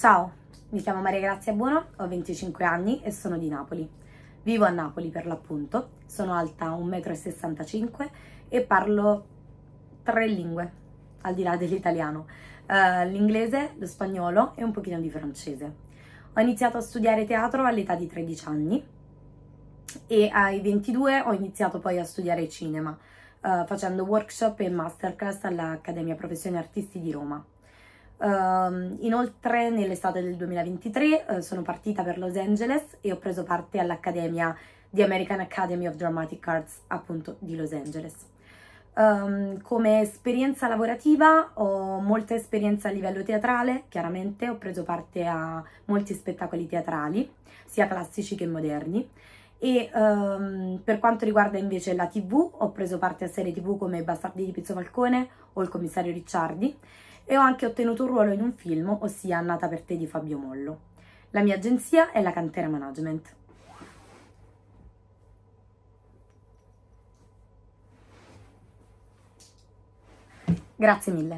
Ciao, mi chiamo Maria Grazia Buono, ho 25 anni e sono di Napoli. Vivo a Napoli per l'appunto, sono alta 1,65 m e parlo tre lingue, al di là dell'italiano, uh, l'inglese, lo spagnolo e un pochino di francese. Ho iniziato a studiare teatro all'età di 13 anni e ai 22 ho iniziato poi a studiare cinema, uh, facendo workshop e masterclass all'Accademia Professioni Artisti di Roma. Um, inoltre nell'estate del 2023 uh, eh, sono partita per Los Angeles e ho preso parte all'Accademia di American Academy of Dramatic Arts appunto di Los Angeles. Um, come esperienza lavorativa ho molta esperienza a livello teatrale, chiaramente ho preso parte a molti spettacoli teatrali, sia classici che moderni. E um, per quanto riguarda invece la TV, ho preso parte a serie TV come Bastardi di Pizzo Falcone o Il commissario Ricciardi e ho anche ottenuto un ruolo in un film, ossia Nata per te di Fabio Mollo. La mia agenzia è la Cantera Management. Grazie mille.